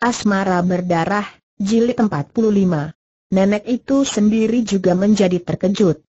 Asmara Berdarah, Jilid 45. Nenek itu sendiri juga menjadi terkejut.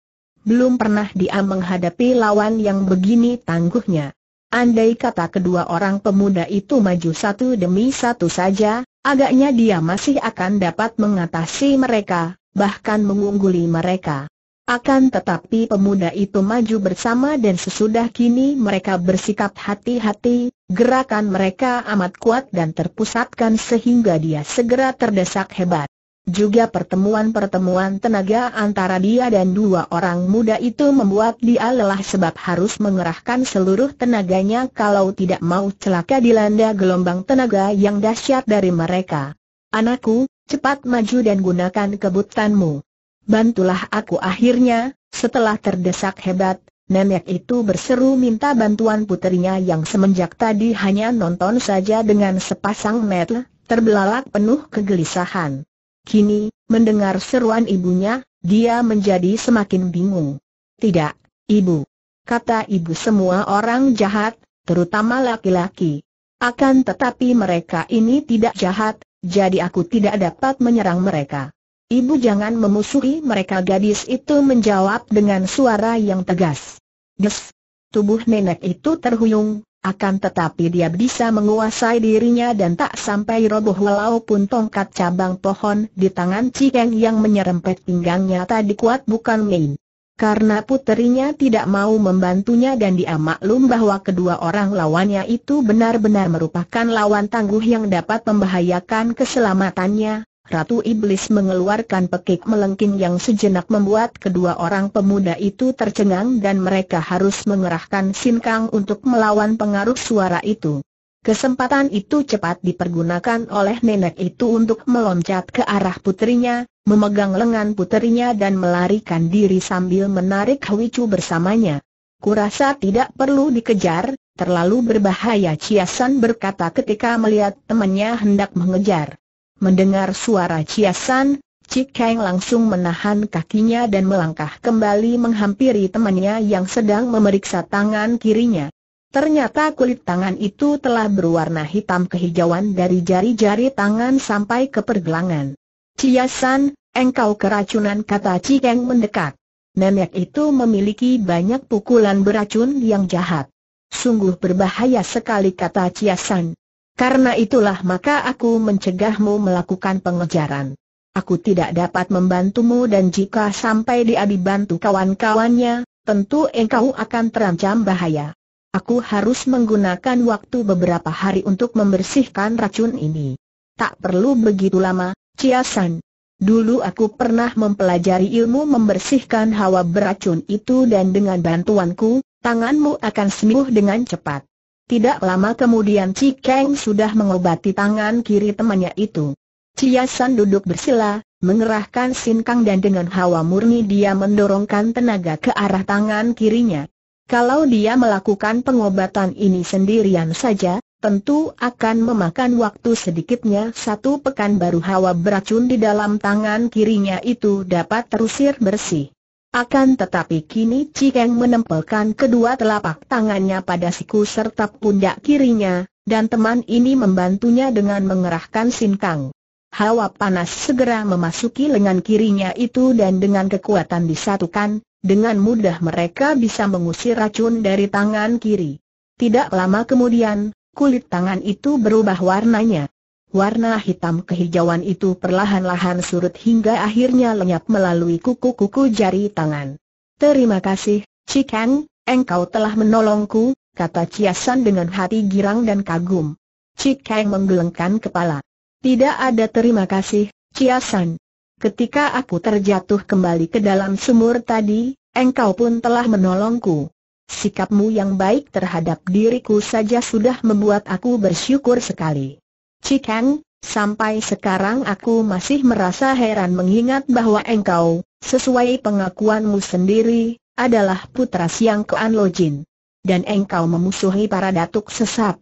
Belum pernah dia menghadapi lawan yang begini tangguhnya. Andai kata kedua orang pemuda itu maju satu demi satu saja, agaknya dia masih akan dapat mengatasi mereka, bahkan mengungguli mereka. Akan tetapi pemuda itu maju bersama dan sesudah kini mereka bersikap hati-hati, Gerakan mereka amat kuat dan terpusatkan sehingga dia segera terdesak hebat. Juga pertemuan-pertemuan tenaga antara dia dan dua orang muda itu membuat dia lelah sebab harus mengerahkan seluruh tenaganya kalau tidak mau celaka dilanda gelombang tenaga yang dahsyat dari mereka. Anakku, cepat maju dan gunakan kebutanmu. Bantulah aku akhirnya, setelah terdesak hebat, Nenek itu berseru minta bantuan puterinya yang semenjak tadi hanya nonton saja dengan sepasang mata, terbelalak penuh kegelisahan. Kini, mendengar seruan ibunya, dia menjadi semakin bingung. Tidak, ibu. Kata ibu semua orang jahat, terutama laki-laki. Akan tetapi mereka ini tidak jahat, jadi aku tidak dapat menyerang mereka. Ibu jangan memusuhi mereka gadis itu menjawab dengan suara yang tegas. Des! Tubuh nenek itu terhuyung, akan tetapi dia bisa menguasai dirinya dan tak sampai roboh walaupun tongkat cabang pohon di tangan Cikeng yang menyerempet pinggangnya tadi kuat bukan main. Karena puterinya tidak mau membantunya dan dia maklum bahwa kedua orang lawannya itu benar-benar merupakan lawan tangguh yang dapat membahayakan keselamatannya, Ratu Iblis mengeluarkan pekik melengking yang sejenak membuat kedua orang pemuda itu tercengang dan mereka harus mengerahkan sinkang untuk melawan pengaruh suara itu. Kesempatan itu cepat dipergunakan oleh nenek itu untuk meloncat ke arah putrinya, memegang lengan putrinya dan melarikan diri sambil menarik Hwicu bersamanya. Kurasa tidak perlu dikejar, terlalu berbahaya Ciasan berkata ketika melihat temannya hendak mengejar. Mendengar suara ciasan, Cik Kang langsung menahan kakinya dan melangkah kembali menghampiri temannya yang sedang memeriksa tangan kirinya. Ternyata kulit tangan itu telah berwarna hitam kehijauan dari jari-jari tangan sampai ke pergelangan. Ciasan, engkau keracunan kata Cikeng mendekat. Nenek itu memiliki banyak pukulan beracun yang jahat. Sungguh berbahaya sekali kata Ciasan. Karena itulah maka aku mencegahmu melakukan pengejaran. Aku tidak dapat membantumu dan jika sampai dia dibantu kawan-kawannya, tentu engkau akan terancam bahaya. Aku harus menggunakan waktu beberapa hari untuk membersihkan racun ini. Tak perlu begitu lama, Ciasan. Dulu aku pernah mempelajari ilmu membersihkan hawa beracun itu dan dengan bantuanku, tanganmu akan sembuh dengan cepat. Tidak lama kemudian Chi Kang sudah mengobati tangan kiri temannya itu. Chia San duduk bersila, mengerahkan sinkang dan dengan hawa murni dia mendorongkan tenaga ke arah tangan kirinya. Kalau dia melakukan pengobatan ini sendirian saja, tentu akan memakan waktu sedikitnya satu pekan baru hawa beracun di dalam tangan kirinya itu dapat terusir bersih. Akan tetapi kini Cikeng menempelkan kedua telapak tangannya pada siku serta pundak kirinya, dan teman ini membantunya dengan mengerahkan sinkang. Hawa panas segera memasuki lengan kirinya itu dan dengan kekuatan disatukan, dengan mudah mereka bisa mengusir racun dari tangan kiri. Tidak lama kemudian, kulit tangan itu berubah warnanya. Warna hitam kehijauan itu perlahan-lahan surut hingga akhirnya lenyap melalui kuku-kuku jari tangan. Terima kasih, Cikeng, engkau telah menolongku, kata Ciasan dengan hati girang dan kagum. Cikeng menggelengkan kepala. Tidak ada terima kasih, Ciasan. Ketika aku terjatuh kembali ke dalam sumur tadi, engkau pun telah menolongku. Sikapmu yang baik terhadap diriku saja sudah membuat aku bersyukur sekali. Cikeng, sampai sekarang aku masih merasa heran mengingat bahwa engkau, sesuai pengakuanmu sendiri, adalah putra Siang Kuan Lojin. Dan engkau memusuhi para datuk sesat.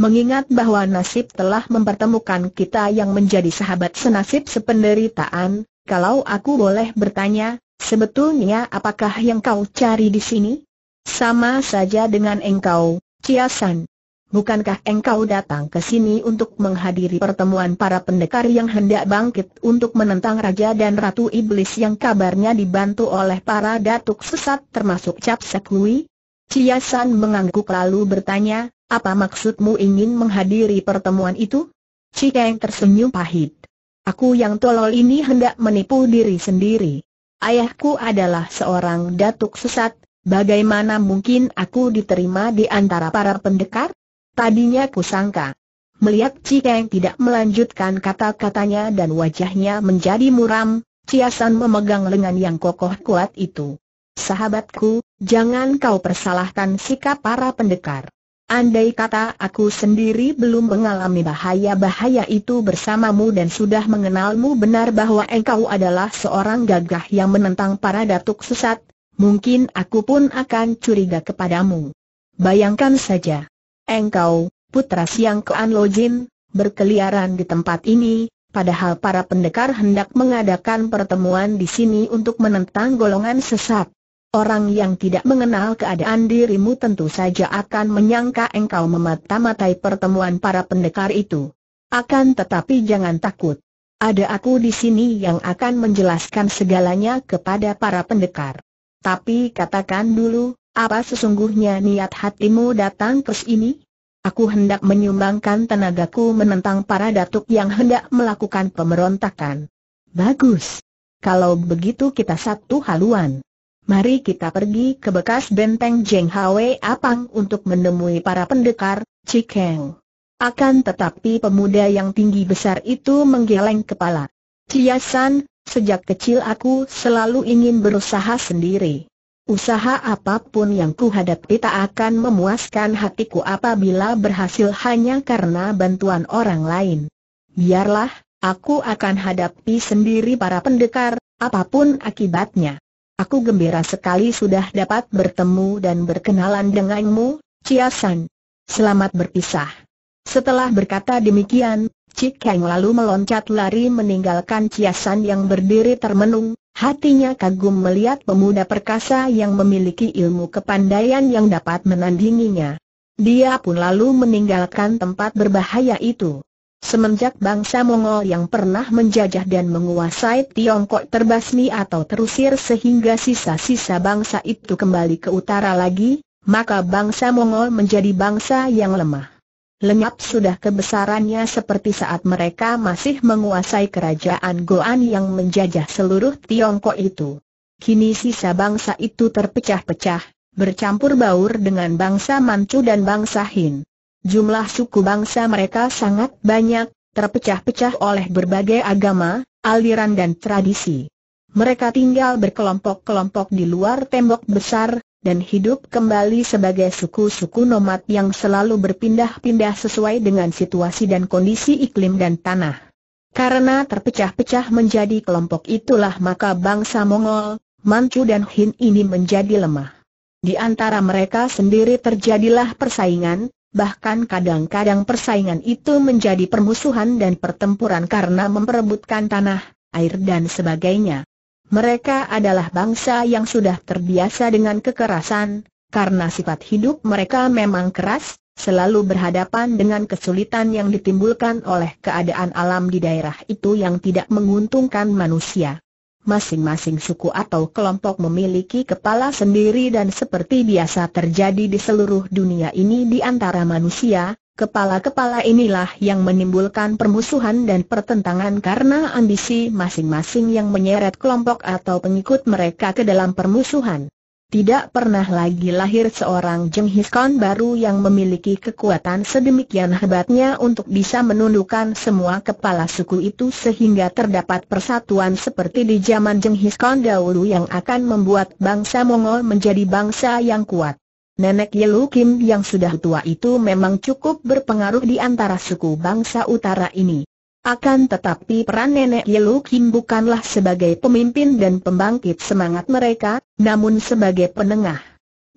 Mengingat bahwa nasib telah mempertemukan kita yang menjadi sahabat senasib sependeritaan, kalau aku boleh bertanya, sebetulnya apakah yang kau cari di sini? Sama saja dengan engkau, Ciasan bukankah engkau datang ke sini untuk menghadiri pertemuan para pendekar yang hendak bangkit untuk menentang Raja dan Ratu Iblis yang kabarnya dibantu oleh para datuk sesat termasuk Cap Sekui? Chia San mengangguk lalu bertanya, apa maksudmu ingin menghadiri pertemuan itu? Cikeng tersenyum pahit. Aku yang tolol ini hendak menipu diri sendiri. Ayahku adalah seorang datuk sesat, bagaimana mungkin aku diterima di antara para pendekar? Tadinya kusangka. Melihat Cikeng tidak melanjutkan kata-katanya dan wajahnya menjadi muram, Ciasan memegang lengan yang kokoh kuat itu. Sahabatku, jangan kau persalahkan sikap para pendekar. Andai kata aku sendiri belum mengalami bahaya-bahaya itu bersamamu dan sudah mengenalmu benar bahwa engkau adalah seorang gagah yang menentang para datuk sesat, mungkin aku pun akan curiga kepadamu. Bayangkan saja. Engkau, putra Siang Kean Lojin, berkeliaran di tempat ini, padahal para pendekar hendak mengadakan pertemuan di sini untuk menentang golongan sesat. Orang yang tidak mengenal keadaan dirimu tentu saja akan menyangka engkau memata-matai pertemuan para pendekar itu. Akan tetapi jangan takut. Ada aku di sini yang akan menjelaskan segalanya kepada para pendekar. Tapi katakan dulu, apa sesungguhnya niat hatimu datang ke sini? Aku hendak menyumbangkan tenagaku menentang para datuk yang hendak melakukan pemberontakan. Bagus. Kalau begitu kita satu haluan. Mari kita pergi ke bekas benteng Jeng Hwe Apang untuk menemui para pendekar, Cikeng. Akan tetapi pemuda yang tinggi besar itu menggeleng kepala. Ciasan, sejak kecil aku selalu ingin berusaha sendiri. Usaha apapun yang kuhadapi tak akan memuaskan hatiku apabila berhasil hanya karena bantuan orang lain. Biarlah, aku akan hadapi sendiri para pendekar, apapun akibatnya. Aku gembira sekali sudah dapat bertemu dan berkenalan denganmu, Ciasan. Selamat berpisah. Setelah berkata demikian, Cik Kang lalu meloncat lari meninggalkan Ciasan yang berdiri termenung, Hatinya kagum melihat pemuda perkasa yang memiliki ilmu kepandaian yang dapat menandinginya. Dia pun lalu meninggalkan tempat berbahaya itu. Semenjak bangsa Mongol yang pernah menjajah dan menguasai Tiongkok terbasmi atau terusir sehingga sisa-sisa bangsa itu kembali ke utara lagi, maka bangsa Mongol menjadi bangsa yang lemah. Lenyap sudah kebesarannya seperti saat mereka masih menguasai kerajaan Goan yang menjajah seluruh Tiongkok itu. Kini sisa bangsa itu terpecah-pecah, bercampur baur dengan bangsa Manchu dan bangsa Hin. Jumlah suku bangsa mereka sangat banyak, terpecah-pecah oleh berbagai agama, aliran dan tradisi. Mereka tinggal berkelompok-kelompok di luar tembok besar, dan hidup kembali sebagai suku-suku nomad yang selalu berpindah-pindah sesuai dengan situasi dan kondisi iklim dan tanah. Karena terpecah-pecah menjadi kelompok itulah maka bangsa Mongol, Manchu dan Hin ini menjadi lemah. Di antara mereka sendiri terjadilah persaingan, bahkan kadang-kadang persaingan itu menjadi permusuhan dan pertempuran karena memperebutkan tanah, air dan sebagainya. Mereka adalah bangsa yang sudah terbiasa dengan kekerasan, karena sifat hidup mereka memang keras, selalu berhadapan dengan kesulitan yang ditimbulkan oleh keadaan alam di daerah itu yang tidak menguntungkan manusia. Masing-masing suku atau kelompok memiliki kepala sendiri dan seperti biasa terjadi di seluruh dunia ini di antara manusia, Kepala-kepala inilah yang menimbulkan permusuhan dan pertentangan karena ambisi masing-masing yang menyeret kelompok atau pengikut mereka ke dalam permusuhan. Tidak pernah lagi lahir seorang Jenghis Khan baru yang memiliki kekuatan sedemikian hebatnya untuk bisa menundukkan semua kepala suku itu sehingga terdapat persatuan seperti di zaman Jenghis Khan dahulu yang akan membuat bangsa Mongol menjadi bangsa yang kuat. Nenek Yelu Kim yang sudah tua itu memang cukup berpengaruh di antara suku bangsa utara ini. Akan tetapi peran nenek Yelu Kim bukanlah sebagai pemimpin dan pembangkit semangat mereka, namun sebagai penengah.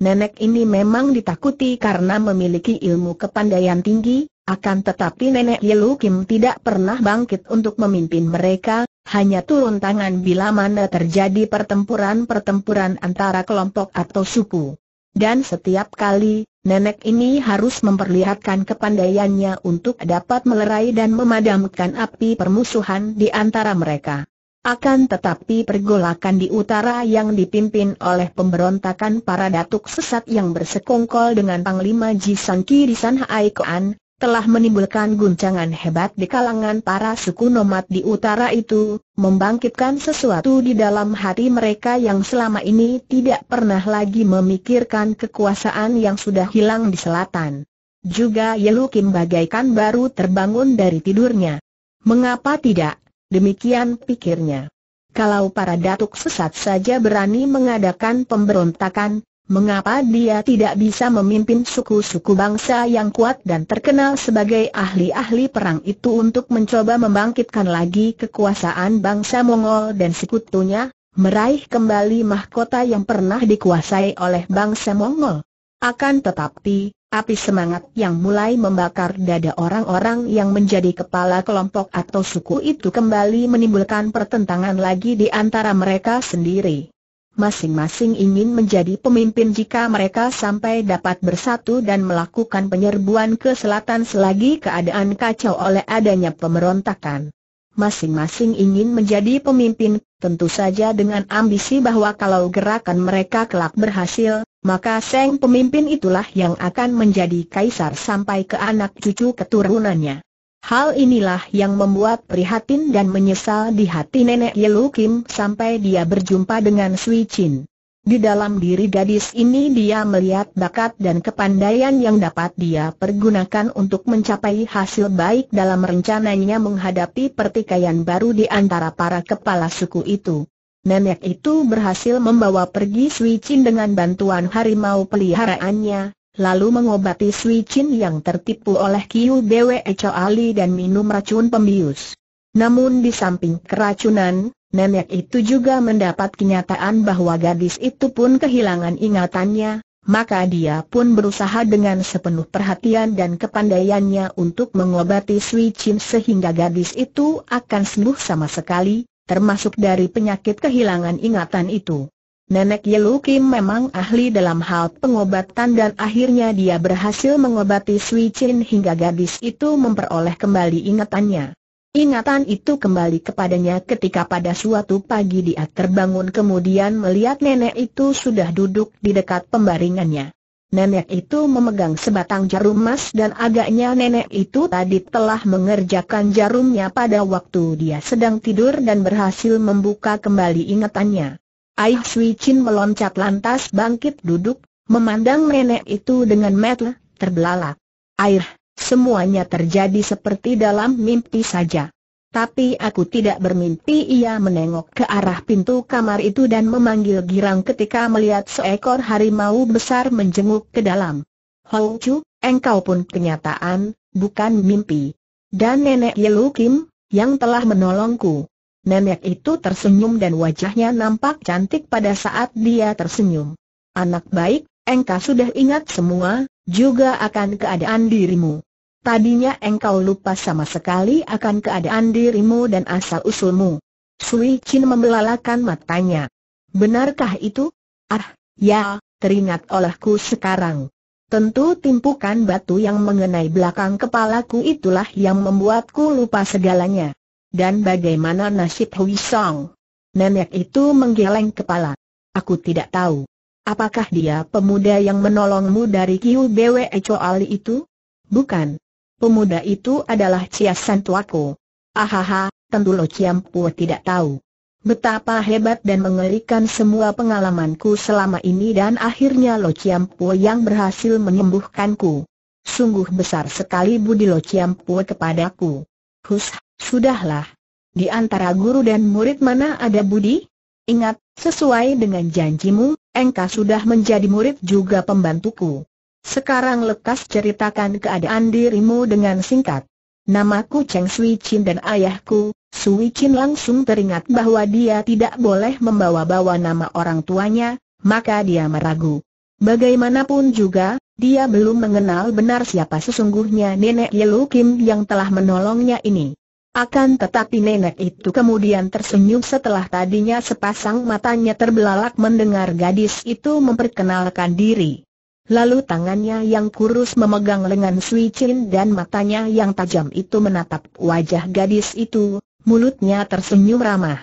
Nenek ini memang ditakuti karena memiliki ilmu kepandaian tinggi, akan tetapi nenek Yelu Kim tidak pernah bangkit untuk memimpin mereka, hanya turun tangan bila mana terjadi pertempuran-pertempuran antara kelompok atau suku. Dan setiap kali, nenek ini harus memperlihatkan kepandaiannya untuk dapat melerai dan memadamkan api permusuhan di antara mereka. Akan tetapi pergolakan di utara yang dipimpin oleh pemberontakan para datuk sesat yang bersekongkol dengan Panglima Jisan Kirisan Haikoan, telah menimbulkan guncangan hebat di kalangan para suku nomad di utara itu, membangkitkan sesuatu di dalam hati mereka yang selama ini tidak pernah lagi memikirkan kekuasaan yang sudah hilang di selatan. Juga Yelu Kim bagaikan baru terbangun dari tidurnya. Mengapa tidak? Demikian pikirnya. Kalau para datuk sesat saja berani mengadakan pemberontakan, Mengapa dia tidak bisa memimpin suku-suku bangsa yang kuat dan terkenal sebagai ahli-ahli perang itu untuk mencoba membangkitkan lagi kekuasaan bangsa Mongol dan sekutunya, meraih kembali mahkota yang pernah dikuasai oleh bangsa Mongol? Akan tetapi, api semangat yang mulai membakar dada orang-orang yang menjadi kepala kelompok atau suku itu kembali menimbulkan pertentangan lagi di antara mereka sendiri masing-masing ingin menjadi pemimpin jika mereka sampai dapat bersatu dan melakukan penyerbuan ke selatan selagi keadaan kacau oleh adanya pemberontakan. Masing-masing ingin menjadi pemimpin, tentu saja dengan ambisi bahwa kalau gerakan mereka kelak berhasil, maka Seng pemimpin itulah yang akan menjadi kaisar sampai ke anak cucu keturunannya. Hal inilah yang membuat prihatin dan menyesal di hati nenek Yelu Kim sampai dia berjumpa dengan Sui Chin. Di dalam diri gadis ini dia melihat bakat dan kepandaian yang dapat dia pergunakan untuk mencapai hasil baik dalam rencananya menghadapi pertikaian baru di antara para kepala suku itu. Nenek itu berhasil membawa pergi Sui Chin dengan bantuan harimau peliharaannya, lalu mengobati Sui Chin yang tertipu oleh Kiu Bwe Ali dan minum racun pembius. Namun di samping keracunan, nenek itu juga mendapat kenyataan bahwa gadis itu pun kehilangan ingatannya, maka dia pun berusaha dengan sepenuh perhatian dan kepandaiannya untuk mengobati Sui Chin sehingga gadis itu akan sembuh sama sekali, termasuk dari penyakit kehilangan ingatan itu. Nenek Yelu Kim memang ahli dalam hal pengobatan dan akhirnya dia berhasil mengobati Sui Chin hingga gadis itu memperoleh kembali ingatannya. Ingatan itu kembali kepadanya ketika pada suatu pagi dia terbangun kemudian melihat nenek itu sudah duduk di dekat pembaringannya. Nenek itu memegang sebatang jarum emas dan agaknya nenek itu tadi telah mengerjakan jarumnya pada waktu dia sedang tidur dan berhasil membuka kembali ingatannya. Ai Chui Chin meloncat lantas bangkit duduk, memandang nenek itu dengan mata terbelalak. Air, semuanya terjadi seperti dalam mimpi saja. Tapi aku tidak bermimpi ia menengok ke arah pintu kamar itu dan memanggil girang ketika melihat seekor harimau besar menjenguk ke dalam. Hou Chu, engkau pun kenyataan, bukan mimpi. Dan nenek Yelu Kim, yang telah menolongku. Nenek itu tersenyum dan wajahnya nampak cantik pada saat dia tersenyum. Anak baik, engkau sudah ingat semua, juga akan keadaan dirimu. Tadinya engkau lupa sama sekali akan keadaan dirimu dan asal-usulmu. Sui Chin membelalakan matanya. Benarkah itu? Ah, ya, teringat olehku sekarang. Tentu timpukan batu yang mengenai belakang kepalaku itulah yang membuatku lupa segalanya. Dan bagaimana nasib Hui Song? Nenek itu menggeleng kepala. Aku tidak tahu. Apakah dia pemuda yang menolongmu dari Kiu Bwe Choali itu? Bukan. Pemuda itu adalah Chia Tuako. Ahaha, tentu Lo Chiam Pua tidak tahu. Betapa hebat dan mengerikan semua pengalamanku selama ini dan akhirnya Lo Chiam Pua yang berhasil menyembuhkanku. Sungguh besar sekali budi Lo Chiam Pua kepadaku. Hush. Sudahlah. Di antara guru dan murid mana ada budi? Ingat, sesuai dengan janjimu, engkau sudah menjadi murid juga pembantuku. Sekarang lekas ceritakan keadaan dirimu dengan singkat. Namaku Cheng Sui Chin dan ayahku, Sui Chin langsung teringat bahwa dia tidak boleh membawa-bawa nama orang tuanya, maka dia meragu. Bagaimanapun juga, dia belum mengenal benar siapa sesungguhnya nenek Yelu Kim yang telah menolongnya ini. Akan tetapi nenek itu kemudian tersenyum setelah tadinya sepasang matanya terbelalak mendengar gadis itu memperkenalkan diri. Lalu tangannya yang kurus memegang lengan Sui Chin dan matanya yang tajam itu menatap wajah gadis itu, mulutnya tersenyum ramah.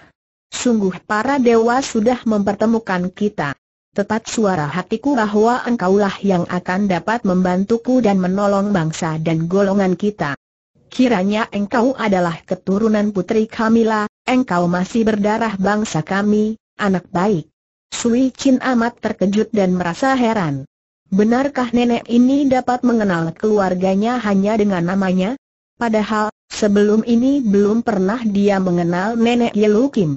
Sungguh para dewa sudah mempertemukan kita. Tetap suara hatiku bahwa engkaulah yang akan dapat membantuku dan menolong bangsa dan golongan kita kiranya engkau adalah keturunan putri Kamila, engkau masih berdarah bangsa kami, anak baik. Sui Chin amat terkejut dan merasa heran. Benarkah nenek ini dapat mengenal keluarganya hanya dengan namanya? Padahal, sebelum ini belum pernah dia mengenal nenek Yelu Kim.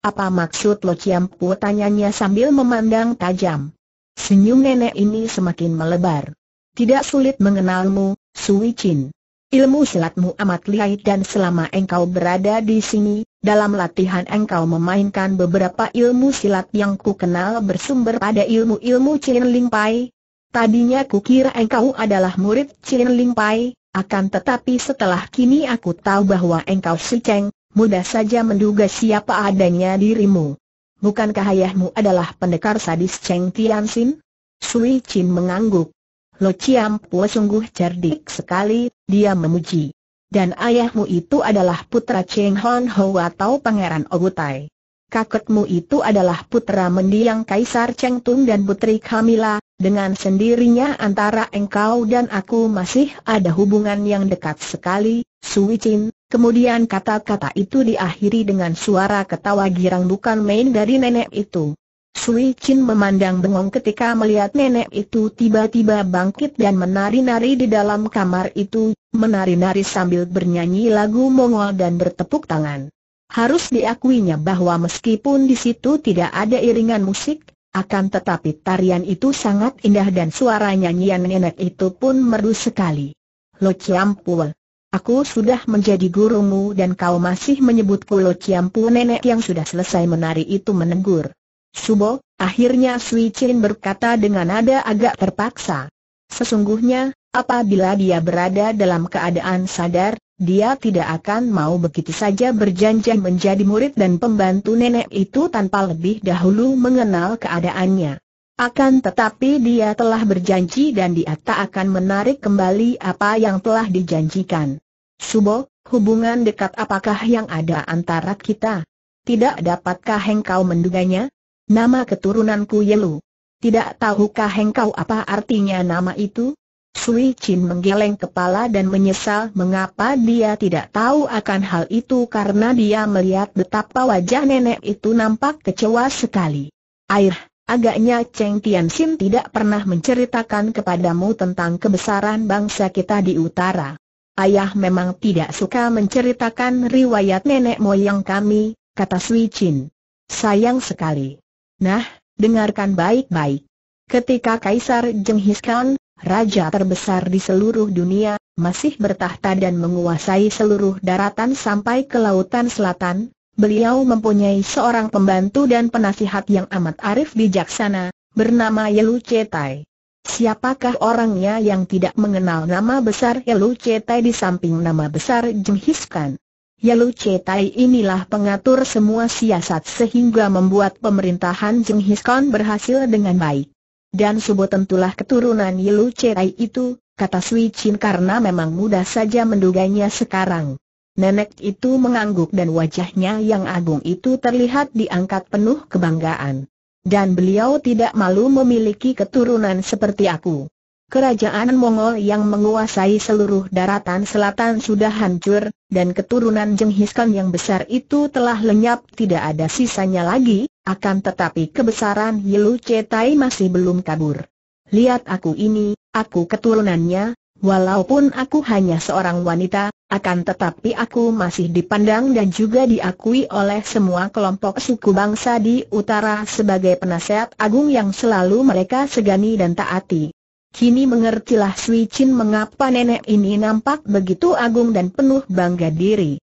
Apa maksud Lo Pu tanyanya sambil memandang tajam. Senyum nenek ini semakin melebar. Tidak sulit mengenalmu, Sui Chin. Ilmu silatmu amat lihai dan selama engkau berada di sini, dalam latihan engkau memainkan beberapa ilmu silat yang ku kenal bersumber pada ilmu-ilmu Chin Ling Pai. Tadinya ku kira engkau adalah murid Chin Ling Pai, akan tetapi setelah kini aku tahu bahwa engkau si Cheng, mudah saja menduga siapa adanya dirimu. Bukankah ayahmu adalah pendekar sadis Cheng Sin? Sui Chin mengangguk. Lo Chiam Pua sungguh cerdik sekali, dia memuji. Dan ayahmu itu adalah putra Cheng Hon Ho atau Pangeran Ogutai. Kakekmu itu adalah putra mendiang Kaisar Cheng Tung dan Putri Kamila, dengan sendirinya antara engkau dan aku masih ada hubungan yang dekat sekali, Sui Chin. Kemudian kata-kata itu diakhiri dengan suara ketawa girang bukan main dari nenek itu. Sui Chin memandang bengong ketika melihat nenek itu tiba-tiba bangkit dan menari-nari di dalam kamar itu, menari-nari sambil bernyanyi lagu Mongol dan bertepuk tangan. Harus diakuinya bahwa meskipun di situ tidak ada iringan musik, akan tetapi tarian itu sangat indah dan suara nyanyian nenek itu pun merdu sekali. Lo Ciampul. Aku sudah menjadi gurumu dan kau masih menyebutku Lo Ciampul nenek yang sudah selesai menari itu menegur. Subo, akhirnya Sui Chin berkata dengan nada agak terpaksa. Sesungguhnya, Apabila dia berada dalam keadaan sadar, dia tidak akan mau begitu saja berjanjian menjadi murid dan pembantu nenek itu tanpa lebih dahulu mengenal keadaannya. Akan tetapi dia telah berjanji dan dia tak akan menarik kembali apa yang telah dijanjikan. Subo, hubungan dekat apakah yang ada antara kita? Tidak dapatkah engkau menduganya? Nama keturunanku Yelu. Tidak tahukah engkau apa artinya nama itu? Sui Chin menggeleng kepala dan menyesal mengapa dia tidak tahu akan hal itu karena dia melihat betapa wajah nenek itu nampak kecewa sekali. Air, agaknya Cheng Tian Sim tidak pernah menceritakan kepadamu tentang kebesaran bangsa kita di utara. Ayah memang tidak suka menceritakan riwayat nenek moyang kami, kata Sui Chin. Sayang sekali. Nah, dengarkan baik-baik. Ketika Kaisar Jenghis Khan, raja terbesar di seluruh dunia, masih bertahta dan menguasai seluruh daratan sampai ke lautan selatan, beliau mempunyai seorang pembantu dan penasihat yang amat arif bijaksana, bernama Yelu Cetai. Siapakah orangnya yang tidak mengenal nama besar Yelu Cetai di samping nama besar Jenghis Khan? Yelu Cetai inilah pengatur semua siasat sehingga membuat pemerintahan Jenghis Khan berhasil dengan baik dan Subo tentulah keturunan Yilu Cerai itu, kata Sui Chin karena memang mudah saja menduganya sekarang. Nenek itu mengangguk dan wajahnya yang agung itu terlihat diangkat penuh kebanggaan. Dan beliau tidak malu memiliki keturunan seperti aku. Kerajaan Mongol yang menguasai seluruh daratan selatan sudah hancur, dan keturunan Jenghis Khan yang besar itu telah lenyap tidak ada sisanya lagi, akan tetapi kebesaran Yilu Cetai masih belum kabur. Lihat aku ini, aku keturunannya, walaupun aku hanya seorang wanita, akan tetapi aku masih dipandang dan juga diakui oleh semua kelompok suku bangsa di utara sebagai penasehat agung yang selalu mereka segani dan taati. Kini mengertilah Sui Chin mengapa nenek ini nampak begitu agung dan penuh bangga diri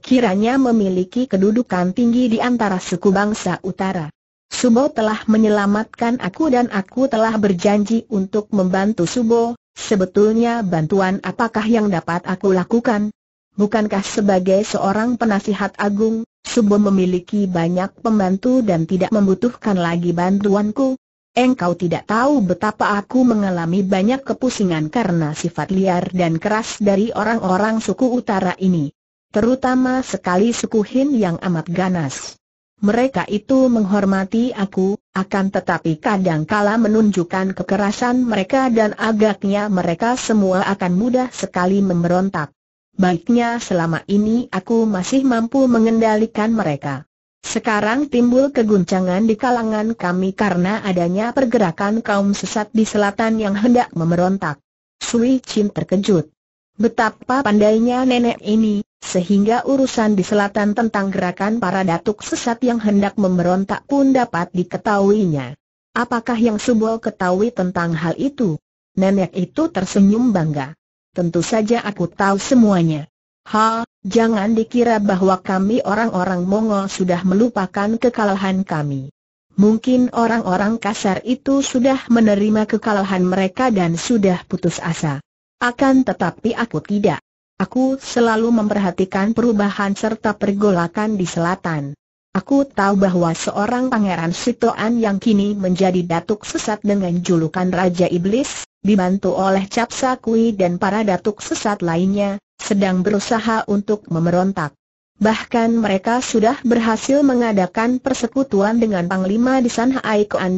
kiranya memiliki kedudukan tinggi di antara suku bangsa utara. Subo telah menyelamatkan aku dan aku telah berjanji untuk membantu Subo, sebetulnya bantuan apakah yang dapat aku lakukan? Bukankah sebagai seorang penasihat agung, Subo memiliki banyak pembantu dan tidak membutuhkan lagi bantuanku? Engkau tidak tahu betapa aku mengalami banyak kepusingan karena sifat liar dan keras dari orang-orang suku utara ini terutama sekali suku Hin yang amat ganas. Mereka itu menghormati aku, akan tetapi kadangkala menunjukkan kekerasan mereka dan agaknya mereka semua akan mudah sekali memberontak. Baiknya selama ini aku masih mampu mengendalikan mereka. Sekarang timbul keguncangan di kalangan kami karena adanya pergerakan kaum sesat di selatan yang hendak memberontak. Sui Chin terkejut. Betapa pandainya nenek ini, sehingga urusan di selatan tentang gerakan para datuk sesat yang hendak memberontak pun dapat diketahuinya. Apakah yang Subol ketahui tentang hal itu? Nenek itu tersenyum bangga. Tentu saja aku tahu semuanya. Ha, jangan dikira bahwa kami orang-orang Mongol sudah melupakan kekalahan kami. Mungkin orang-orang kasar itu sudah menerima kekalahan mereka dan sudah putus asa. Akan tetapi aku tidak. Aku selalu memperhatikan perubahan serta pergolakan di selatan. Aku tahu bahwa seorang pangeran Sitoan yang kini menjadi datuk sesat dengan julukan Raja Iblis, dibantu oleh Capsa Kui dan para datuk sesat lainnya, sedang berusaha untuk memberontak. Bahkan mereka sudah berhasil mengadakan persekutuan dengan Panglima di San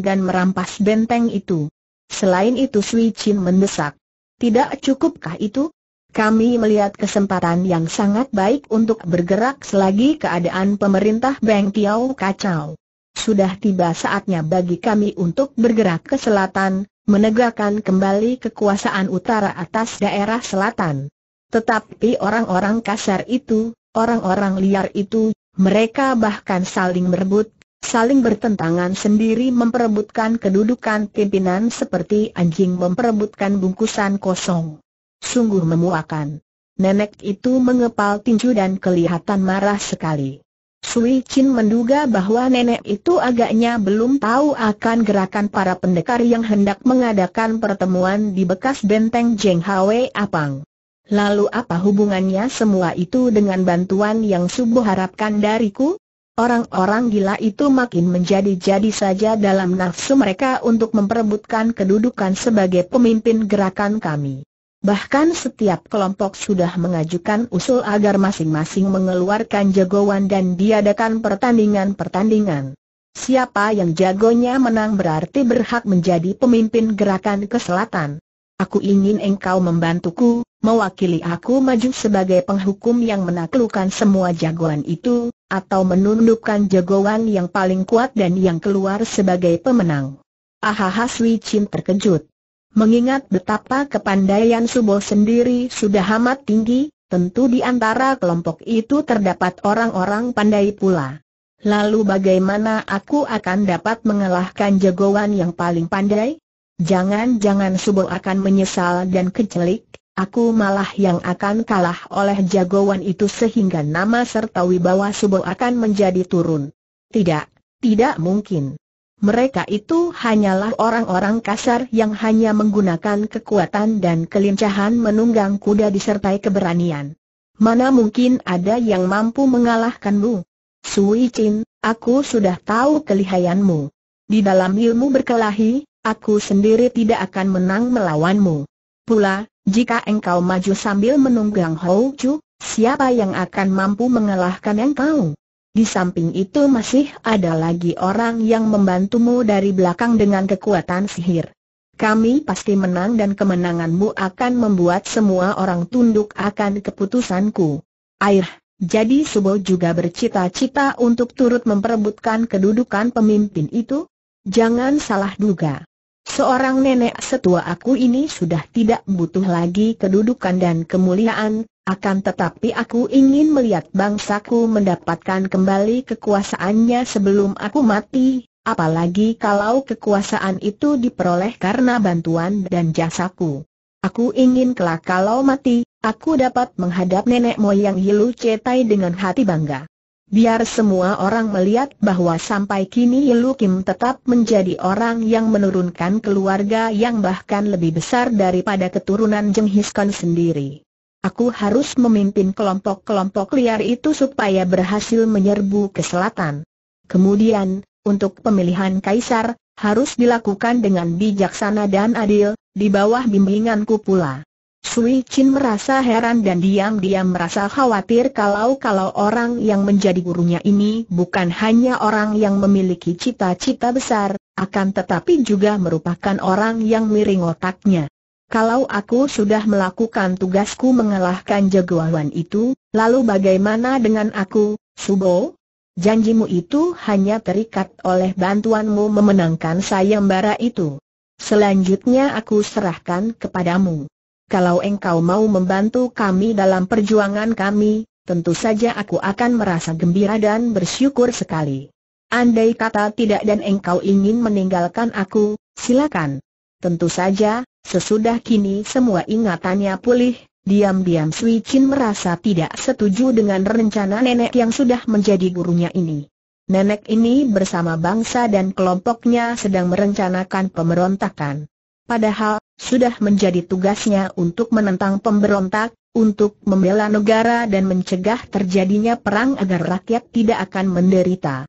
dan merampas benteng itu. Selain itu Sui Chin mendesak. Tidak cukupkah itu? Kami melihat kesempatan yang sangat baik untuk bergerak selagi keadaan pemerintah Beng Tiau kacau. Sudah tiba saatnya bagi kami untuk bergerak ke selatan, menegakkan kembali kekuasaan utara atas daerah selatan. Tetapi orang-orang kasar itu, orang-orang liar itu, mereka bahkan saling merebut saling bertentangan sendiri memperebutkan kedudukan pimpinan seperti anjing memperebutkan bungkusan kosong. Sungguh memuakan. Nenek itu mengepal tinju dan kelihatan marah sekali. Sui Chin menduga bahwa nenek itu agaknya belum tahu akan gerakan para pendekar yang hendak mengadakan pertemuan di bekas benteng Jeng Hwe Apang. Lalu apa hubungannya semua itu dengan bantuan yang Subuh harapkan dariku? Orang-orang gila itu makin menjadi-jadi saja dalam nafsu mereka untuk memperebutkan kedudukan sebagai pemimpin gerakan kami. Bahkan setiap kelompok sudah mengajukan usul agar masing-masing mengeluarkan jagoan dan diadakan pertandingan-pertandingan. Siapa yang jagonya menang berarti berhak menjadi pemimpin gerakan ke selatan. Aku ingin engkau membantuku, mewakili aku maju sebagai penghukum yang menaklukkan semua jagoan itu, atau menundukkan jagoan yang paling kuat dan yang keluar sebagai pemenang. Ahaha Sui Chin terkejut. Mengingat betapa kepandaian Subo sendiri sudah amat tinggi, tentu di antara kelompok itu terdapat orang-orang pandai pula. Lalu bagaimana aku akan dapat mengalahkan jagoan yang paling pandai? Jangan-jangan Subo akan menyesal dan kecelik, Aku malah yang akan kalah oleh jagoan itu sehingga nama serta wibawa Subo akan menjadi turun. Tidak, tidak mungkin. Mereka itu hanyalah orang-orang kasar yang hanya menggunakan kekuatan dan kelincahan menunggang kuda disertai keberanian. Mana mungkin ada yang mampu mengalahkanmu? Sui Chin, aku sudah tahu kelihayanmu. Di dalam ilmu berkelahi, aku sendiri tidak akan menang melawanmu. Pula, jika engkau maju sambil menunggang Hou Chu, siapa yang akan mampu mengalahkan engkau? Di samping itu masih ada lagi orang yang membantumu dari belakang dengan kekuatan sihir. Kami pasti menang dan kemenanganmu akan membuat semua orang tunduk akan keputusanku. Air, jadi Subo juga bercita-cita untuk turut memperebutkan kedudukan pemimpin itu? Jangan salah duga. Seorang nenek setua aku ini sudah tidak butuh lagi kedudukan dan kemuliaan, akan tetapi aku ingin melihat bangsaku mendapatkan kembali kekuasaannya sebelum aku mati, apalagi kalau kekuasaan itu diperoleh karena bantuan dan jasaku. Aku ingin kelak kalau mati, aku dapat menghadap nenek moyang Hilu Cetai dengan hati bangga. Biar semua orang melihat bahwa sampai kini Lu Kim tetap menjadi orang yang menurunkan keluarga yang bahkan lebih besar daripada keturunan Jenghis Khan sendiri. Aku harus memimpin kelompok-kelompok liar itu supaya berhasil menyerbu ke selatan. Kemudian, untuk pemilihan kaisar, harus dilakukan dengan bijaksana dan adil, di bawah bimbinganku pula. Sui Chin merasa heran dan diam-diam merasa khawatir kalau-kalau orang yang menjadi gurunya ini bukan hanya orang yang memiliki cita-cita besar, akan tetapi juga merupakan orang yang miring otaknya. Kalau aku sudah melakukan tugasku mengalahkan jagoan itu, lalu bagaimana dengan aku, Subo? Janjimu itu hanya terikat oleh bantuanmu memenangkan sayembara itu. Selanjutnya aku serahkan kepadamu kalau engkau mau membantu kami dalam perjuangan kami, tentu saja aku akan merasa gembira dan bersyukur sekali. Andai kata tidak dan engkau ingin meninggalkan aku, silakan. Tentu saja, sesudah kini semua ingatannya pulih, diam-diam Sui Chin merasa tidak setuju dengan rencana nenek yang sudah menjadi gurunya ini. Nenek ini bersama bangsa dan kelompoknya sedang merencanakan pemberontakan. Padahal, sudah menjadi tugasnya untuk menentang pemberontak, untuk membela negara dan mencegah terjadinya perang agar rakyat tidak akan menderita.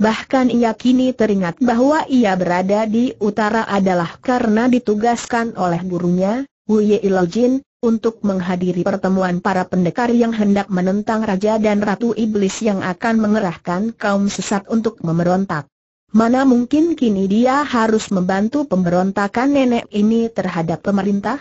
Bahkan ia kini teringat bahwa ia berada di utara adalah karena ditugaskan oleh gurunya, Wu Ye Ilojin, untuk menghadiri pertemuan para pendekar yang hendak menentang Raja dan Ratu Iblis yang akan mengerahkan kaum sesat untuk memberontak. Mana mungkin kini dia harus membantu pemberontakan nenek ini terhadap pemerintah?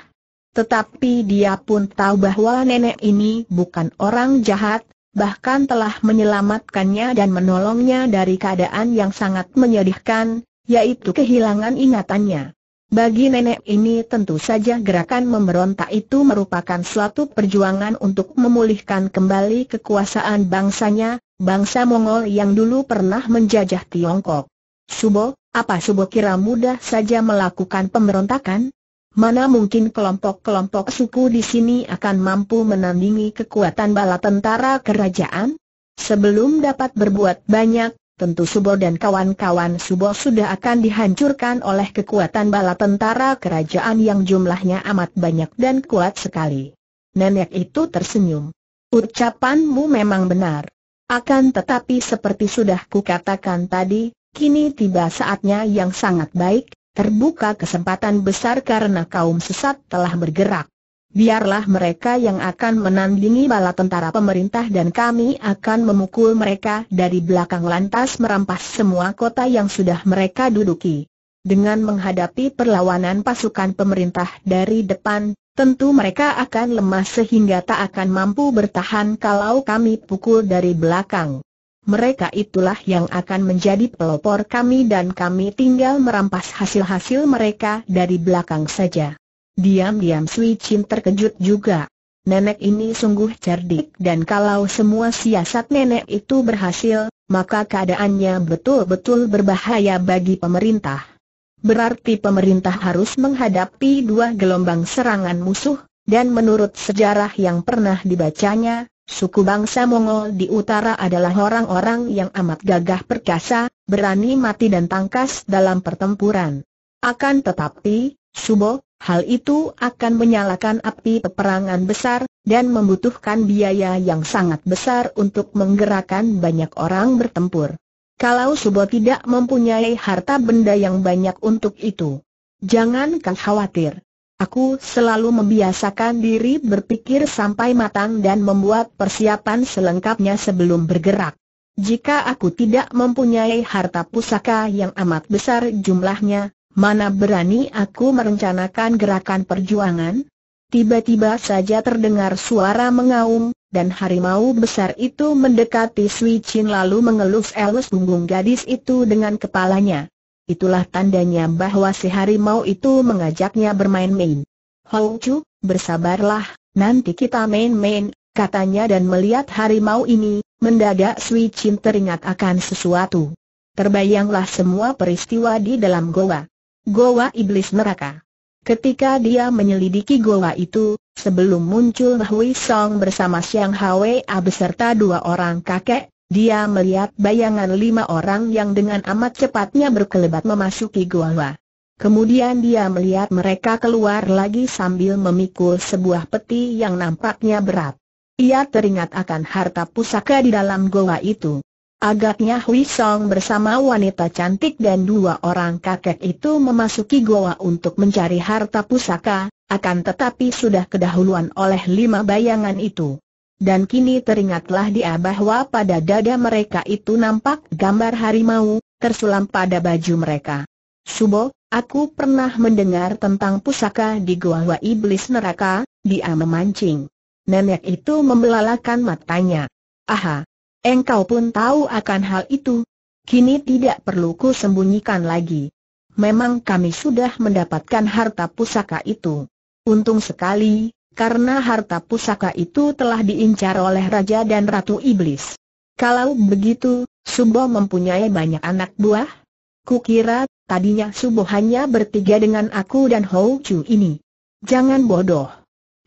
Tetapi dia pun tahu bahwa nenek ini bukan orang jahat, bahkan telah menyelamatkannya dan menolongnya dari keadaan yang sangat menyedihkan, yaitu kehilangan ingatannya. Bagi nenek ini tentu saja gerakan memberontak itu merupakan suatu perjuangan untuk memulihkan kembali kekuasaan bangsanya, bangsa Mongol yang dulu pernah menjajah Tiongkok. Subo, apa Subo kira mudah saja melakukan pemberontakan? Mana mungkin kelompok-kelompok suku di sini akan mampu menandingi kekuatan bala tentara kerajaan? Sebelum dapat berbuat banyak, tentu Subo dan kawan-kawan Subo sudah akan dihancurkan oleh kekuatan bala tentara kerajaan yang jumlahnya amat banyak dan kuat sekali. Nenek itu tersenyum. Ucapanmu memang benar. Akan tetapi seperti sudah kukatakan tadi, Kini tiba saatnya yang sangat baik, terbuka kesempatan besar karena kaum sesat telah bergerak. Biarlah mereka yang akan menandingi bala tentara pemerintah dan kami akan memukul mereka dari belakang lantas merampas semua kota yang sudah mereka duduki. Dengan menghadapi perlawanan pasukan pemerintah dari depan, tentu mereka akan lemah sehingga tak akan mampu bertahan kalau kami pukul dari belakang mereka itulah yang akan menjadi pelopor kami dan kami tinggal merampas hasil-hasil mereka dari belakang saja. Diam-diam Sui Chin terkejut juga. Nenek ini sungguh cerdik dan kalau semua siasat nenek itu berhasil, maka keadaannya betul-betul berbahaya bagi pemerintah. Berarti pemerintah harus menghadapi dua gelombang serangan musuh, dan menurut sejarah yang pernah dibacanya, Suku bangsa Mongol di utara adalah orang-orang yang amat gagah perkasa, berani mati dan tangkas dalam pertempuran. Akan tetapi, Subo, hal itu akan menyalakan api peperangan besar, dan membutuhkan biaya yang sangat besar untuk menggerakkan banyak orang bertempur. Kalau Subo tidak mempunyai harta benda yang banyak untuk itu, jangan khawatir. Aku selalu membiasakan diri berpikir sampai matang dan membuat persiapan selengkapnya sebelum bergerak. Jika aku tidak mempunyai harta pusaka yang amat besar jumlahnya, mana berani aku merencanakan gerakan perjuangan? Tiba-tiba saja terdengar suara mengaum, dan harimau besar itu mendekati Sui Chin lalu mengelus elus punggung gadis itu dengan kepalanya itulah tandanya bahwa si harimau itu mengajaknya bermain-main. Hou Chu, bersabarlah, nanti kita main-main, katanya dan melihat harimau ini, mendadak Sui Chin teringat akan sesuatu. Terbayanglah semua peristiwa di dalam goa. Goa Iblis Neraka. Ketika dia menyelidiki goa itu, sebelum muncul Hui Song bersama Siang Hwa beserta dua orang kakek, dia melihat bayangan lima orang yang dengan amat cepatnya berkelebat memasuki gua. Kemudian dia melihat mereka keluar lagi sambil memikul sebuah peti yang nampaknya berat. Ia teringat akan harta pusaka di dalam goa itu. Agaknya Hui Song bersama wanita cantik dan dua orang kakek itu memasuki goa untuk mencari harta pusaka, akan tetapi sudah kedahuluan oleh lima bayangan itu dan kini teringatlah dia bahwa pada dada mereka itu nampak gambar harimau, tersulam pada baju mereka. Subo, aku pernah mendengar tentang pusaka di gua Iblis Neraka, dia memancing. Nenek itu membelalakan matanya. Aha, engkau pun tahu akan hal itu. Kini tidak perlu ku sembunyikan lagi. Memang kami sudah mendapatkan harta pusaka itu. Untung sekali, karena harta pusaka itu telah diincar oleh Raja dan Ratu Iblis. Kalau begitu, Subo mempunyai banyak anak buah? Kukira, tadinya Subo hanya bertiga dengan aku dan Hou Chu ini. Jangan bodoh.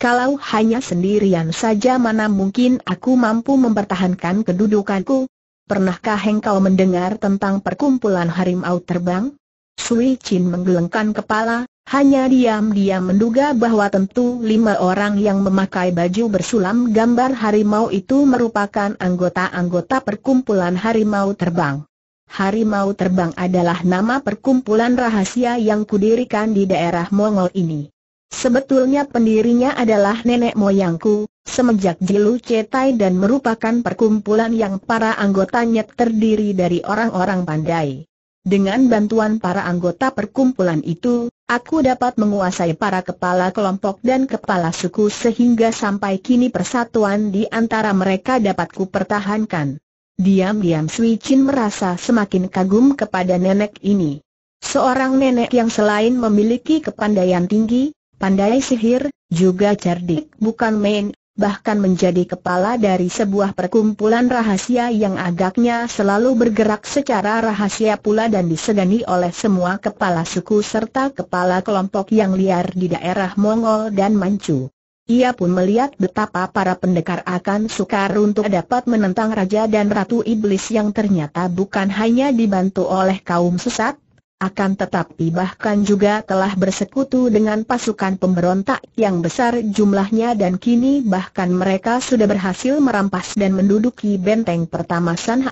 Kalau hanya sendirian saja mana mungkin aku mampu mempertahankan kedudukanku? Pernahkah engkau mendengar tentang perkumpulan harimau terbang? Sui Chin menggelengkan kepala, hanya diam-diam menduga bahwa tentu lima orang yang memakai baju bersulam gambar harimau itu merupakan anggota-anggota perkumpulan harimau terbang. Harimau terbang adalah nama perkumpulan rahasia yang kudirikan di daerah Mongol ini. Sebetulnya pendirinya adalah nenek moyangku, semenjak Jilu Cetai dan merupakan perkumpulan yang para anggotanya terdiri dari orang-orang pandai. Dengan bantuan para anggota perkumpulan itu, Aku dapat menguasai para kepala kelompok dan kepala suku sehingga sampai kini persatuan di antara mereka dapat kupertahankan. Diam-diam Sui Chin merasa semakin kagum kepada nenek ini. Seorang nenek yang selain memiliki kepandaian tinggi, pandai sihir, juga cerdik bukan main, bahkan menjadi kepala dari sebuah perkumpulan rahasia yang agaknya selalu bergerak secara rahasia pula dan disegani oleh semua kepala suku serta kepala kelompok yang liar di daerah Mongol dan Manchu. Ia pun melihat betapa para pendekar akan sukar untuk dapat menentang Raja dan Ratu Iblis yang ternyata bukan hanya dibantu oleh kaum sesat, akan tetapi bahkan juga telah bersekutu dengan pasukan pemberontak yang besar jumlahnya dan kini bahkan mereka sudah berhasil merampas dan menduduki benteng pertama San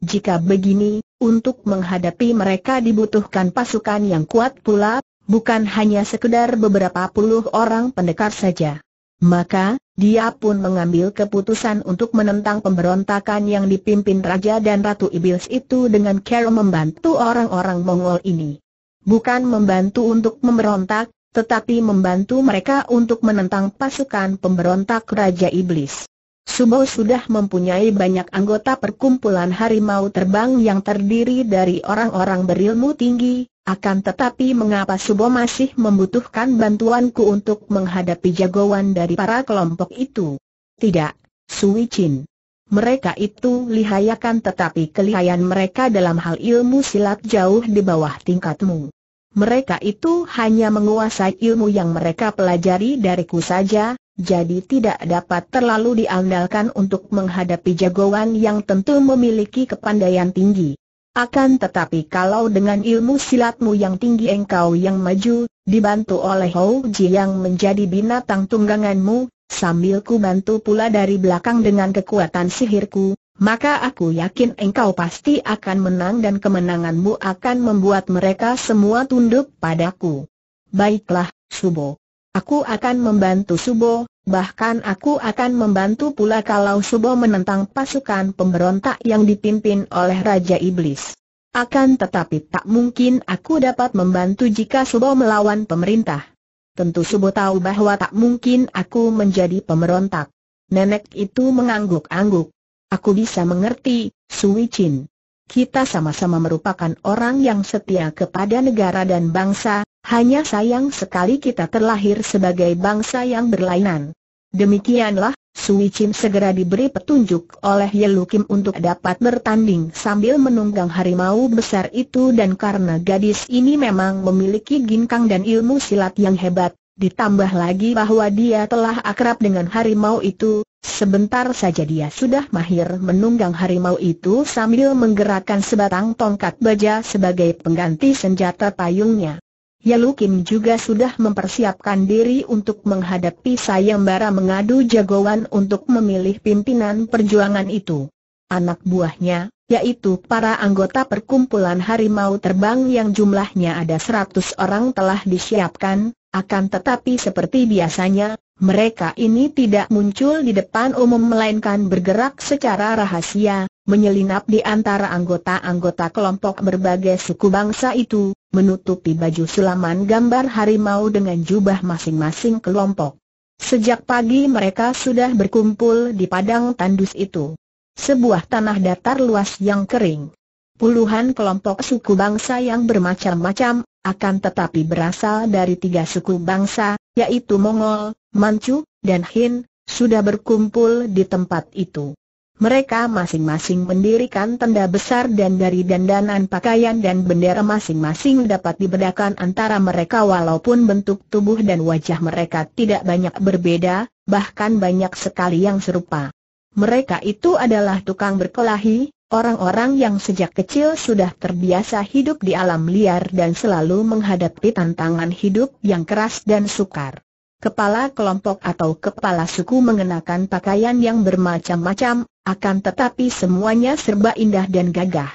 Jika begini, untuk menghadapi mereka dibutuhkan pasukan yang kuat pula, bukan hanya sekedar beberapa puluh orang pendekar saja. Maka, dia pun mengambil keputusan untuk menentang pemberontakan yang dipimpin Raja dan Ratu Iblis itu dengan cara membantu orang-orang Mongol ini. Bukan membantu untuk memberontak, tetapi membantu mereka untuk menentang pasukan pemberontak Raja Iblis. Sumo sudah mempunyai banyak anggota perkumpulan harimau terbang yang terdiri dari orang-orang berilmu tinggi, akan tetapi mengapa Subo masih membutuhkan bantuanku untuk menghadapi jagoan dari para kelompok itu? Tidak, Sui Chin. Mereka itu lihayakan tetapi kelihayan mereka dalam hal ilmu silat jauh di bawah tingkatmu mereka itu hanya menguasai ilmu yang mereka pelajari dariku saja, jadi tidak dapat terlalu diandalkan untuk menghadapi jagoan yang tentu memiliki kepandaian tinggi. Akan tetapi kalau dengan ilmu silatmu yang tinggi engkau yang maju, dibantu oleh Hou Ji yang menjadi binatang tungganganmu, sambil ku bantu pula dari belakang dengan kekuatan sihirku, maka aku yakin engkau pasti akan menang dan kemenanganmu akan membuat mereka semua tunduk padaku. Baiklah, Subo. Aku akan membantu Subo, bahkan aku akan membantu pula kalau Subo menentang pasukan pemberontak yang dipimpin oleh Raja Iblis. Akan tetapi tak mungkin aku dapat membantu jika Subo melawan pemerintah. Tentu Subo tahu bahwa tak mungkin aku menjadi pemberontak. Nenek itu mengangguk-angguk. Aku bisa mengerti, Sui Chin. Kita sama-sama merupakan orang yang setia kepada negara dan bangsa, hanya sayang sekali kita terlahir sebagai bangsa yang berlainan. Demikianlah, Sui Chin segera diberi petunjuk oleh Yelu Kim untuk dapat bertanding sambil menunggang harimau besar itu dan karena gadis ini memang memiliki ginkang dan ilmu silat yang hebat, ditambah lagi bahwa dia telah akrab dengan harimau itu, Sebentar saja dia sudah mahir menunggang harimau itu sambil menggerakkan sebatang tongkat baja sebagai pengganti senjata payungnya. Yalu Kim juga sudah mempersiapkan diri untuk menghadapi sayembara mengadu jagoan untuk memilih pimpinan perjuangan itu. Anak buahnya, yaitu para anggota perkumpulan harimau terbang yang jumlahnya ada 100 orang telah disiapkan, akan tetapi seperti biasanya, mereka ini tidak muncul di depan umum melainkan bergerak secara rahasia, menyelinap di antara anggota-anggota kelompok berbagai suku bangsa itu, menutupi baju sulaman gambar harimau dengan jubah masing-masing kelompok. Sejak pagi mereka sudah berkumpul di padang tandus itu. Sebuah tanah datar luas yang kering. Puluhan kelompok suku bangsa yang bermacam-macam akan tetapi berasal dari tiga suku bangsa, yaitu Mongol, Manchu, dan Hin, sudah berkumpul di tempat itu. Mereka masing-masing mendirikan tenda besar dan dari dandanan pakaian dan bendera masing-masing dapat dibedakan antara mereka walaupun bentuk tubuh dan wajah mereka tidak banyak berbeda, bahkan banyak sekali yang serupa. Mereka itu adalah tukang berkelahi, Orang-orang yang sejak kecil sudah terbiasa hidup di alam liar dan selalu menghadapi tantangan hidup yang keras dan sukar. Kepala kelompok atau kepala suku mengenakan pakaian yang bermacam-macam, akan tetapi semuanya serba indah dan gagah.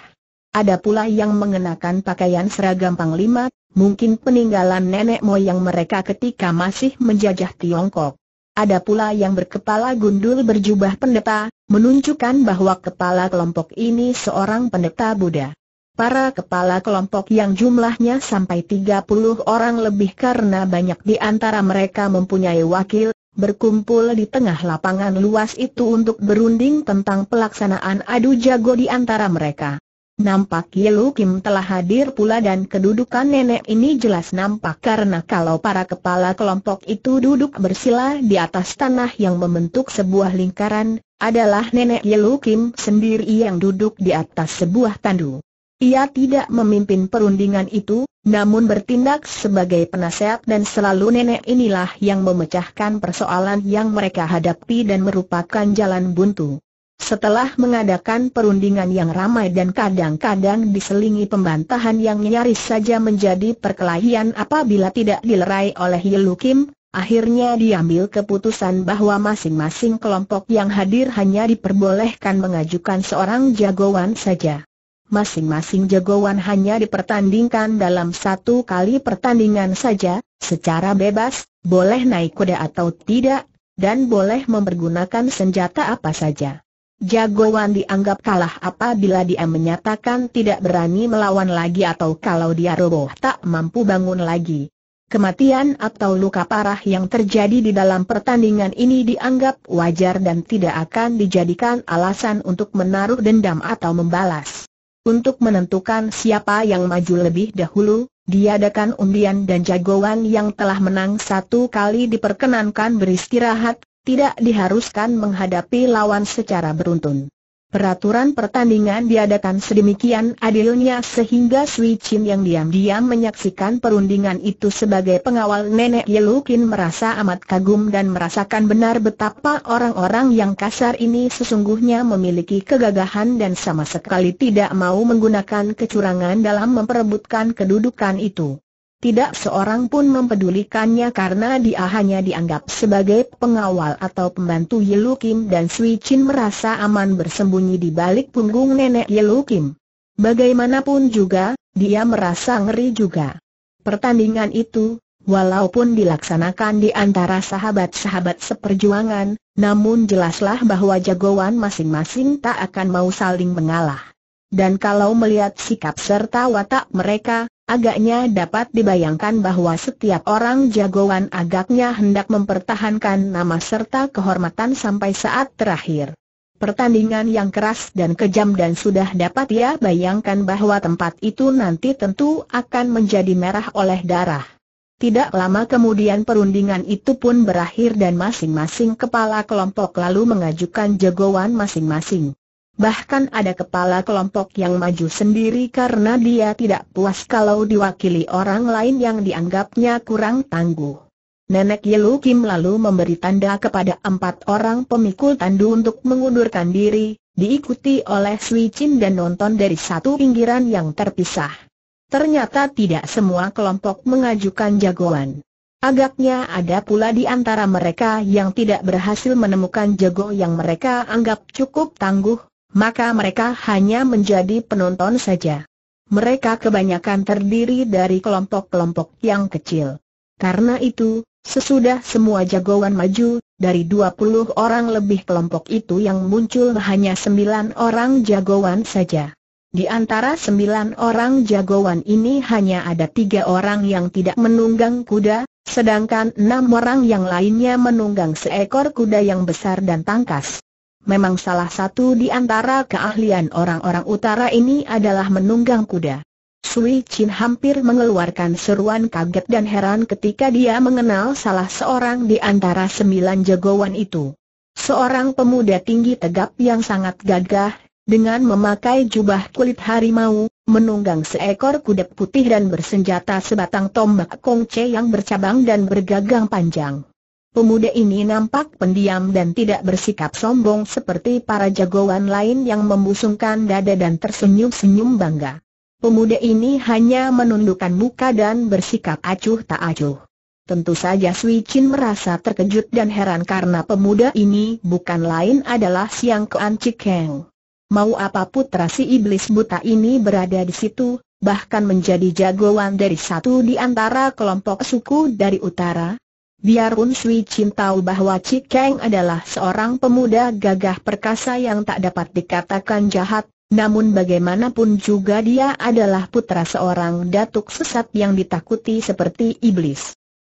Ada pula yang mengenakan pakaian seragam panglima, mungkin peninggalan nenek moyang mereka ketika masih menjajah Tiongkok. Ada pula yang berkepala gundul berjubah pendeta, menunjukkan bahwa kepala kelompok ini seorang pendeta Buddha. Para kepala kelompok yang jumlahnya sampai 30 orang lebih karena banyak di antara mereka mempunyai wakil, berkumpul di tengah lapangan luas itu untuk berunding tentang pelaksanaan adu jago di antara mereka. Nampak Yelu Kim telah hadir pula dan kedudukan nenek ini jelas nampak karena kalau para kepala kelompok itu duduk bersila di atas tanah yang membentuk sebuah lingkaran, adalah nenek Yelu Kim sendiri yang duduk di atas sebuah tandu. Ia tidak memimpin perundingan itu, namun bertindak sebagai penasehat dan selalu nenek inilah yang memecahkan persoalan yang mereka hadapi dan merupakan jalan buntu. Setelah mengadakan perundingan yang ramai dan kadang-kadang diselingi pembantahan yang nyaris saja menjadi perkelahian apabila tidak dilerai oleh Yelu Kim, akhirnya diambil keputusan bahwa masing-masing kelompok yang hadir hanya diperbolehkan mengajukan seorang jagoan saja. Masing-masing jagoan hanya dipertandingkan dalam satu kali pertandingan saja, secara bebas, boleh naik kuda atau tidak, dan boleh mempergunakan senjata apa saja. Jagoan dianggap kalah apabila dia menyatakan tidak berani melawan lagi atau kalau dia roboh tak mampu bangun lagi. Kematian atau luka parah yang terjadi di dalam pertandingan ini dianggap wajar dan tidak akan dijadikan alasan untuk menaruh dendam atau membalas. Untuk menentukan siapa yang maju lebih dahulu, diadakan undian dan jagoan yang telah menang satu kali diperkenankan beristirahat tidak diharuskan menghadapi lawan secara beruntun. Peraturan pertandingan diadakan sedemikian adilnya sehingga Sui Chin yang diam-diam menyaksikan perundingan itu sebagai pengawal nenek Yelukin merasa amat kagum dan merasakan benar betapa orang-orang yang kasar ini sesungguhnya memiliki kegagahan dan sama sekali tidak mau menggunakan kecurangan dalam memperebutkan kedudukan itu. Tidak seorang pun mempedulikannya karena dia hanya dianggap sebagai pengawal atau pembantu Yelu Kim dan Sui Chin merasa aman bersembunyi di balik punggung nenek Yelu Kim. Bagaimanapun juga, dia merasa ngeri juga. Pertandingan itu, walaupun dilaksanakan di antara sahabat-sahabat seperjuangan, namun jelaslah bahwa jagoan masing-masing tak akan mau saling mengalah. Dan kalau melihat sikap serta watak mereka, Agaknya dapat dibayangkan bahwa setiap orang jagoan agaknya hendak mempertahankan nama serta kehormatan sampai saat terakhir. Pertandingan yang keras dan kejam dan sudah dapat ia bayangkan bahwa tempat itu nanti tentu akan menjadi merah oleh darah. Tidak lama kemudian perundingan itu pun berakhir dan masing-masing kepala kelompok lalu mengajukan jagoan masing-masing. Bahkan ada kepala kelompok yang maju sendiri karena dia tidak puas kalau diwakili orang lain yang dianggapnya kurang tangguh. Nenek Yelu Kim lalu memberi tanda kepada empat orang pemikul tandu untuk mengundurkan diri, diikuti oleh Sui Chin dan nonton dari satu pinggiran yang terpisah. Ternyata tidak semua kelompok mengajukan jagoan. Agaknya ada pula di antara mereka yang tidak berhasil menemukan jago yang mereka anggap cukup tangguh, maka mereka hanya menjadi penonton saja. Mereka kebanyakan terdiri dari kelompok-kelompok yang kecil. Karena itu, sesudah semua jagoan maju, dari 20 orang lebih kelompok itu yang muncul hanya 9 orang jagoan saja. Di antara sembilan orang jagoan ini hanya ada tiga orang yang tidak menunggang kuda, sedangkan enam orang yang lainnya menunggang seekor kuda yang besar dan tangkas memang salah satu di antara keahlian orang-orang utara ini adalah menunggang kuda. Sui Chin hampir mengeluarkan seruan kaget dan heran ketika dia mengenal salah seorang di antara sembilan jagoan itu. Seorang pemuda tinggi tegap yang sangat gagah, dengan memakai jubah kulit harimau, menunggang seekor kuda putih dan bersenjata sebatang tombak kongce yang bercabang dan bergagang panjang. Pemuda ini nampak pendiam dan tidak bersikap sombong seperti para jagoan lain yang membusungkan dada dan tersenyum-senyum bangga. Pemuda ini hanya menundukkan muka dan bersikap acuh tak acuh. Tentu saja Sui Chin merasa terkejut dan heran karena pemuda ini bukan lain adalah Siang Kuan Cikeng. Mau apa putra si iblis buta ini berada di situ, bahkan menjadi jagoan dari satu di antara kelompok suku dari utara, Biarpun Sui Chin tahu bahwa Chi Kang adalah seorang pemuda gagah perkasa yang tak dapat dikatakan jahat, namun bagaimanapun juga dia adalah putra seorang datuk sesat yang ditakuti seperti iblis.